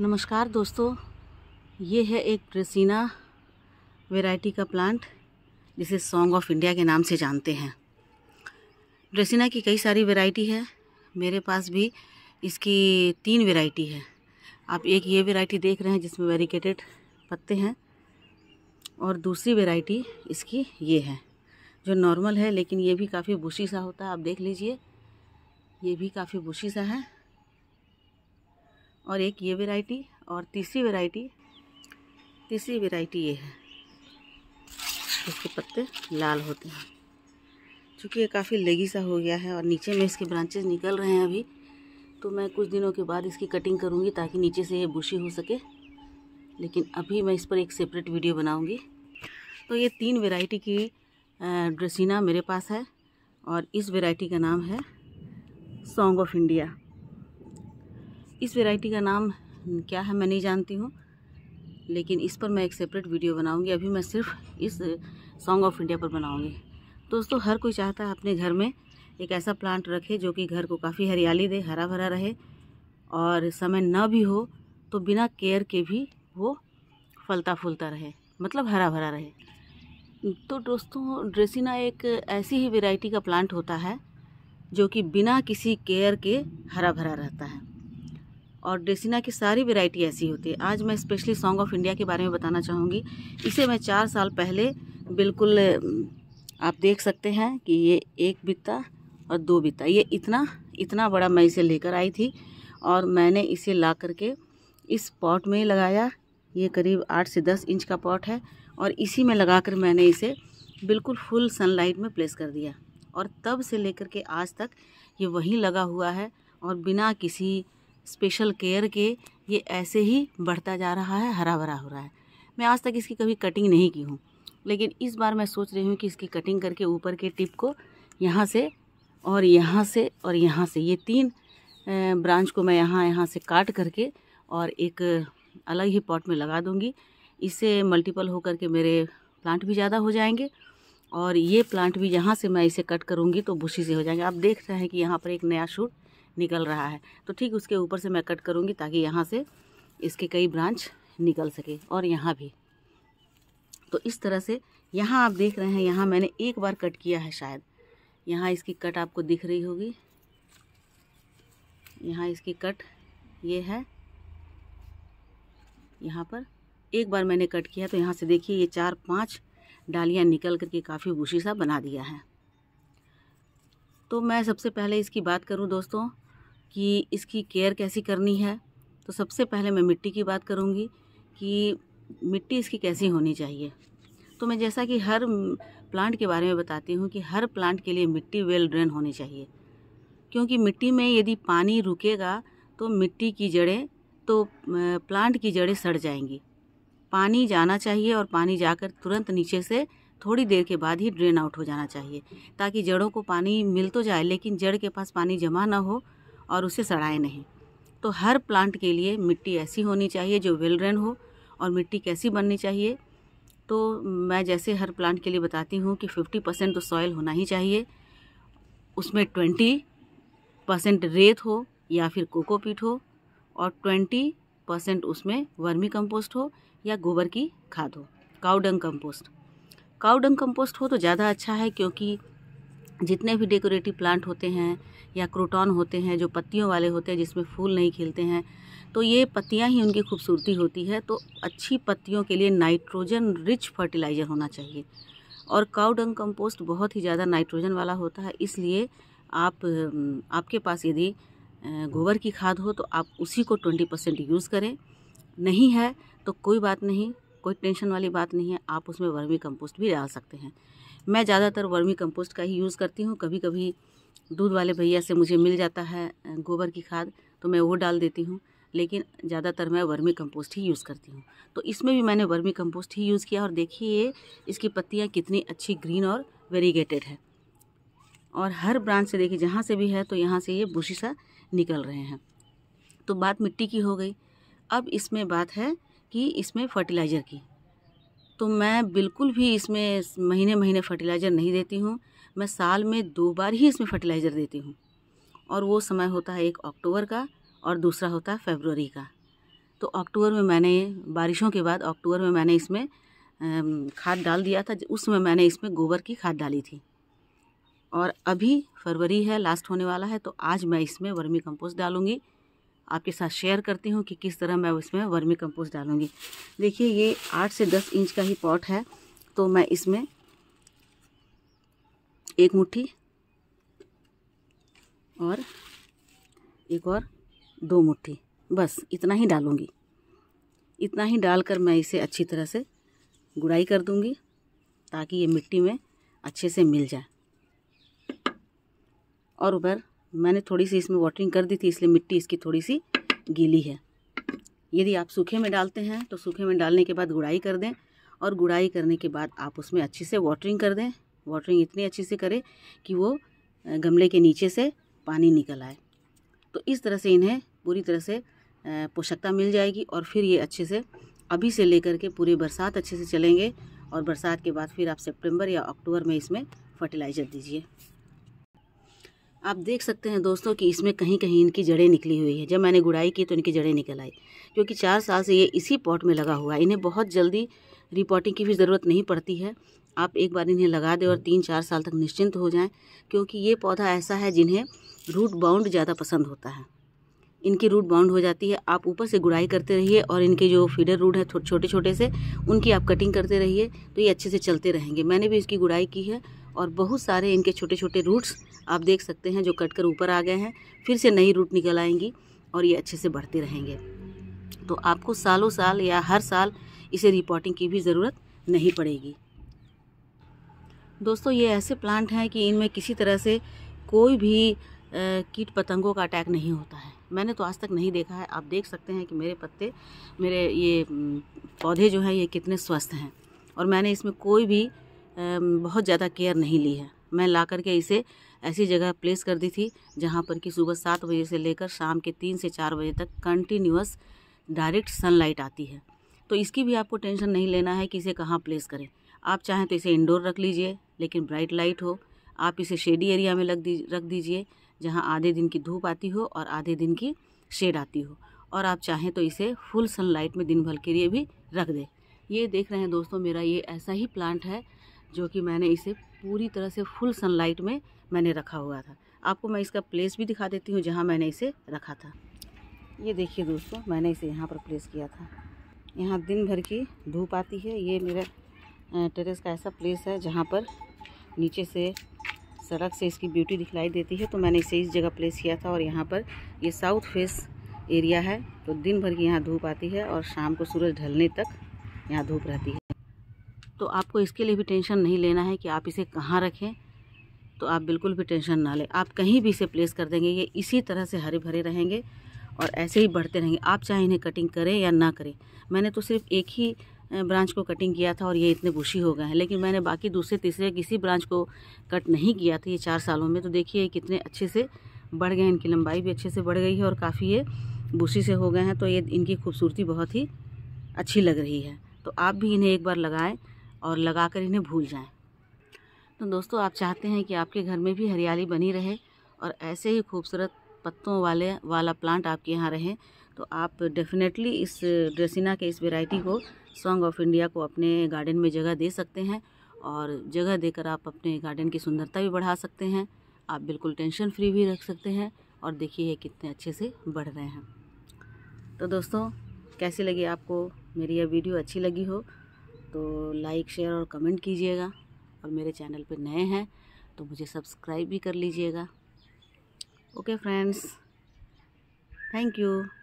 नमस्कार दोस्तों ये है एक ड्रेसिना वैरायटी का प्लांट जिसे सॉन्ग ऑफ इंडिया के नाम से जानते हैं ड्रेसिना की कई सारी वैरायटी है मेरे पास भी इसकी तीन वैरायटी है आप एक ये वैरायटी देख रहे हैं जिसमें वेरिकेटेड पत्ते हैं और दूसरी वैरायटी इसकी ये है जो नॉर्मल है लेकिन ये भी काफ़ी बुशी सा होता है आप देख लीजिए ये भी काफ़ी बुशी सा है और एक ये वेराइटी और तीसरी वेराइटी तीसरी वेराइटी ये है इसके पत्ते लाल होते हैं चूँकि ये काफ़ी लेगी सा हो गया है और नीचे में इसके ब्रांचेज निकल रहे हैं अभी तो मैं कुछ दिनों के बाद इसकी कटिंग करूँगी ताकि नीचे से ये बुशी हो सके लेकिन अभी मैं इस पर एक सेपरेट वीडियो बनाऊँगी तो ये तीन वेराइटी की ड्रेसिना मेरे पास है और इस वेराइटी का नाम है सॉन्ग ऑफ इंडिया इस वेराइटी का नाम क्या है मैं नहीं जानती हूँ लेकिन इस पर मैं एक सेपरेट वीडियो बनाऊँगी अभी मैं सिर्फ इस सॉन्ग ऑफ इंडिया पर बनाऊँगी दोस्तों हर कोई चाहता है अपने घर में एक ऐसा प्लांट रखे जो कि घर को काफ़ी हरियाली दे हरा भरा रहे और समय न भी हो तो बिना केयर के भी वो फलता फूलता रहे मतलब हरा भरा रहे तो दोस्तों ड्रेसिना एक ऐसी ही वेराइटी का प्लांट होता है जो कि बिना किसी केयर के हरा भरा रहता है और डेसिना की सारी वेराइटी ऐसी होती है आज मैं स्पेशली सॉन्ग ऑफ इंडिया के बारे में बताना चाहूँगी इसे मैं चार साल पहले बिल्कुल आप देख सकते हैं कि ये एक बिता और दो बिता ये इतना इतना बड़ा मैं इसे लेकर आई थी और मैंने इसे ला करके इस पॉट में लगाया ये करीब आठ से दस इंच का पॉट है और इसी में लगा कर मैंने इसे बिल्कुल फुल सनलाइट में प्लेस कर दिया और तब से लेकर के आज तक ये वहीं लगा हुआ है और बिना किसी स्पेशल केयर के ये ऐसे ही बढ़ता जा रहा है हरा भरा हो रहा है मैं आज तक इसकी कभी कटिंग नहीं की हूँ लेकिन इस बार मैं सोच रही हूँ कि इसकी कटिंग करके ऊपर के टिप को यहाँ से और यहाँ से और यहाँ से ये तीन ब्रांच को मैं यहाँ यहाँ से काट करके और एक अलग ही पॉट में लगा दूँगी इससे मल्टीपल होकर के मेरे प्लांट भी ज़्यादा हो जाएंगे और ये प्लांट भी यहाँ से मैं इसे कट करूँगी तो बुशी से हो जाएंगे आप देख रहे हैं कि यहाँ पर एक नया शूट निकल रहा है तो ठीक उसके ऊपर से मैं कट करूँगी ताकि यहाँ से इसके कई ब्रांच निकल सके और यहाँ भी तो इस तरह से यहाँ आप देख रहे हैं यहाँ मैंने एक बार कट किया है शायद यहाँ इसकी कट आपको दिख रही होगी यहाँ इसकी कट ये है यहाँ पर एक बार मैंने कट किया तो यहाँ से देखिए ये चार पांच डालियाँ निकल करके काफ़ी बुशी सा बना दिया है तो मैं सबसे पहले इसकी बात करूँ दोस्तों कि इसकी केयर कैसी करनी है तो सबसे पहले मैं मिट्टी की बात करूँगी कि मिट्टी इसकी कैसी होनी चाहिए तो मैं जैसा कि हर प्लांट के बारे में बताती हूँ कि हर प्लांट के लिए मिट्टी वेल ड्रेन होनी चाहिए क्योंकि मिट्टी में यदि पानी रुकेगा तो मिट्टी की जड़ें तो प्लांट की जड़ें सड़ जाएंगी पानी जाना चाहिए और पानी जाकर तुरंत नीचे से थोड़ी देर के बाद ही ड्रेन आउट हो जाना चाहिए ताकि जड़ों को पानी मिल तो जाए लेकिन जड़ के पास पानी जमा ना हो और उसे सड़ाए नहीं तो हर प्लांट के लिए मिट्टी ऐसी होनी चाहिए जो वेल ड्रेन हो और मिट्टी कैसी बननी चाहिए तो मैं जैसे हर प्लांट के लिए बताती हूँ कि फिफ्टी परसेंट तो सॉयल होना ही चाहिए उसमें ट्वेंटी परसेंट रेत हो या फिर कोकोपीट हो और ट्वेंटी परसेंट उसमें वर्मी कंपोस्ट हो या गोबर की खाद हो काउडंग कंपोस्ट काउडंग कंपोस्ट हो तो ज़्यादा अच्छा है क्योंकि जितने भी डेकोरेटिव प्लांट होते हैं या क्रोटॉन होते हैं जो पत्तियों वाले होते हैं जिसमें फूल नहीं खिलते हैं तो ये पत्तियां ही उनकी खूबसूरती होती है तो अच्छी पत्तियों के लिए नाइट्रोजन रिच फर्टिलाइज़र होना चाहिए और काउडंग कंपोस्ट बहुत ही ज़्यादा नाइट्रोजन वाला होता है इसलिए आप आपके पास यदि गोबर की खाद हो तो आप उसी को ट्वेंटी परसेंट यूज़ करें नहीं है तो कोई बात नहीं कोई टेंशन वाली बात नहीं है आप उसमें वर्मी कंपोस्ट भी डाल सकते हैं मैं ज़्यादातर वर्मी कंपोस्ट का ही यूज़ करती हूँ कभी कभी दूध वाले भैया से मुझे मिल जाता है गोबर की खाद तो मैं वो डाल देती हूँ लेकिन ज़्यादातर मैं वर्मी कंपोस्ट ही यूज़ करती हूँ तो इसमें भी मैंने वर्मी कंपोस्ट ही यूज़ किया और देखिए इसकी पत्तियाँ कितनी अच्छी ग्रीन और वेरीगेटेड है और हर ब्रांच से देखिए जहाँ से भी है तो यहाँ से ये बुशी सा निकल रहे हैं तो बात मिट्टी की हो गई अब इसमें बात है कि इसमें फर्टिलाइज़र की तो मैं बिल्कुल भी इसमें महीने महीने फर्टिलाइज़र नहीं देती हूँ मैं साल में दो बार ही इसमें फर्टिलाइज़र देती हूँ और वो समय होता है एक अक्टूबर का और दूसरा होता है फेबररी का तो अक्टूबर में मैंने बारिशों के बाद अक्टूबर में मैंने इसमें खाद डाल दिया था उस समय मैंने इसमें गोबर की खाद डाली थी और अभी फरवरी है लास्ट होने वाला है तो आज मैं इसमें वर्मी कंपोस्ट डालूँगी आपके साथ शेयर करती हूँ कि किस तरह मैं उसमें वर्मी कंपोस्ट डालूँगी देखिए ये आठ से दस इंच का ही पॉट है तो मैं इसमें एक मुट्ठी और एक और दो मुट्ठी बस इतना ही डालूँगी इतना ही डालकर मैं इसे अच्छी तरह से गुड़ाई कर दूँगी ताकि ये मिट्टी में अच्छे से मिल जाए और ऊपर मैंने थोड़ी सी इसमें वाटरिंग कर दी थी इसलिए मिट्टी इसकी थोड़ी सी गीली है यदि आप सूखे में डालते हैं तो सूखे में डालने के बाद गुड़ाई कर दें और गुड़ाई करने के बाद आप उसमें अच्छे से वाटरिंग कर दें वाटरिंग इतनी अच्छे से करें कि वो गमले के नीचे से पानी निकल आए तो इस तरह से इन्हें पूरी तरह से पोषकता मिल जाएगी और फिर ये अच्छे से अभी से लेकर के पूरे बरसात अच्छे से चलेंगे और बरसात के बाद फिर आप सितंबर या अक्टूबर में इसमें फर्टिलाइज़र दीजिए आप देख सकते हैं दोस्तों कि इसमें कहीं कहीं इनकी जड़ें निकली हुई है जब मैंने गुड़ाई की तो इनकी जड़ें निकल आई क्योंकि चार साल से ये इसी पॉट में लगा हुआ है इन्हें बहुत जल्दी रिपोर्टिंग की भी ज़रूरत नहीं पड़ती है आप एक बार इन्हें लगा दें और तीन चार साल तक निश्चिंत हो जाएँ क्योंकि ये पौधा ऐसा है जिन्हें रूट बाउंड ज़्यादा पसंद होता है इनकी रूट बाउंड हो जाती है आप ऊपर से गुड़ाई करते रहिए और इनके जो फीडर रूट है छोटे छोटे से उनकी आप कटिंग करते रहिए तो ये अच्छे से चलते रहेंगे मैंने भी इसकी गुड़ाई की है और बहुत सारे इनके छोटे छोटे रूट्स आप देख सकते हैं जो कट कर ऊपर आ गए हैं फिर से नई रूट निकल आएंगी और ये अच्छे से बढ़ते रहेंगे तो आपको सालों साल या हर साल इसे रिपोर्टिंग की भी ज़रूरत नहीं पड़ेगी दोस्तों ये ऐसे प्लांट हैं कि इनमें किसी तरह से कोई भी कीट पतंगों का अटैक नहीं होता है मैंने तो आज तक नहीं देखा है आप देख सकते हैं कि मेरे पत्ते मेरे ये पौधे जो हैं ये कितने स्वस्थ हैं और मैंने इसमें कोई भी बहुत ज़्यादा केयर नहीं ली है मैं ला करके इसे ऐसी जगह प्लेस कर दी थी जहाँ पर कि सुबह सात बजे से लेकर शाम के तीन से चार बजे तक कंटिन्यूस डायरेक्ट सनलाइट आती है तो इसकी भी आपको टेंशन नहीं लेना है कि इसे कहाँ प्लेस करें आप चाहें तो इसे इंडोर रख लीजिए लेकिन ब्राइट लाइट हो आप इसे शेडी एरिया में लग दीज रख दीजिए जहाँ आधे दिन की धूप आती हो और आधे दिन की शेड आती हो और आप चाहें तो इसे फुल सनलाइट में दिन भर के लिए भी रख दें ये देख रहे हैं दोस्तों मेरा ये ऐसा ही प्लांट है जो कि मैंने इसे पूरी तरह से फुल सनलाइट में मैंने रखा हुआ था आपको मैं इसका प्लेस भी दिखा देती हूँ जहाँ मैंने इसे रखा था ये देखिए दोस्तों मैंने इसे यहाँ पर प्लेस किया था यहाँ दिन भर की धूप आती है ये मेरा टेरेस का ऐसा प्लेस है जहाँ पर नीचे से सड़क से इसकी ब्यूटी दिखलाई देती है तो मैंने इसे इस जगह प्लेस किया था और यहाँ पर ये साउथ फेस एरिया है तो दिन भर की यहाँ धूप आती है और शाम को सूरज ढलने तक यहाँ धूप रहती है तो आपको इसके लिए भी टेंशन नहीं लेना है कि आप इसे कहाँ रखें तो आप बिल्कुल भी टेंशन ना लें आप कहीं भी इसे प्लेस कर देंगे ये इसी तरह से हरे भरे रहेंगे और ऐसे ही बढ़ते रहेंगे आप चाहे इन्हें कटिंग करें या ना करें मैंने तो सिर्फ एक ही ब्रांच को कटिंग किया था और ये इतने बुशी हो गए हैं लेकिन मैंने बाकी दूसरे तीसरे किसी ब्रांच को कट नहीं किया था ये चार सालों में तो देखिए कितने अच्छे से बढ़ गए इनकी लंबाई भी अच्छे से बढ़ गई है और काफ़ी ये बुशी से हो गए हैं तो ये इनकी खूबसूरती बहुत ही अच्छी लग रही है तो आप भी इन्हें एक बार लगाएं और लगा कर इन्हें भूल जाएं तो दोस्तों आप चाहते हैं कि आपके घर में भी हरियाली बनी रहे और ऐसे ही खूबसूरत पत्तों वाले वाला प्लांट आपके यहाँ रहें तो आप डेफिनेटली इस ड्रेसिना के इस वेराइटी को सॉन्ग ऑफ इंडिया को अपने गार्डन में जगह दे सकते हैं और जगह देकर आप अपने गार्डन की सुंदरता भी बढ़ा सकते हैं आप बिल्कुल टेंशन फ्री भी रख सकते हैं और देखिए ये कितने अच्छे से बढ़ रहे हैं तो दोस्तों कैसी लगी आपको मेरी यह वीडियो अच्छी लगी हो तो लाइक शेयर और कमेंट कीजिएगा और मेरे चैनल पे नए हैं तो मुझे सब्सक्राइब भी कर लीजिएगा ओके फ्रेंड्स थैंक यू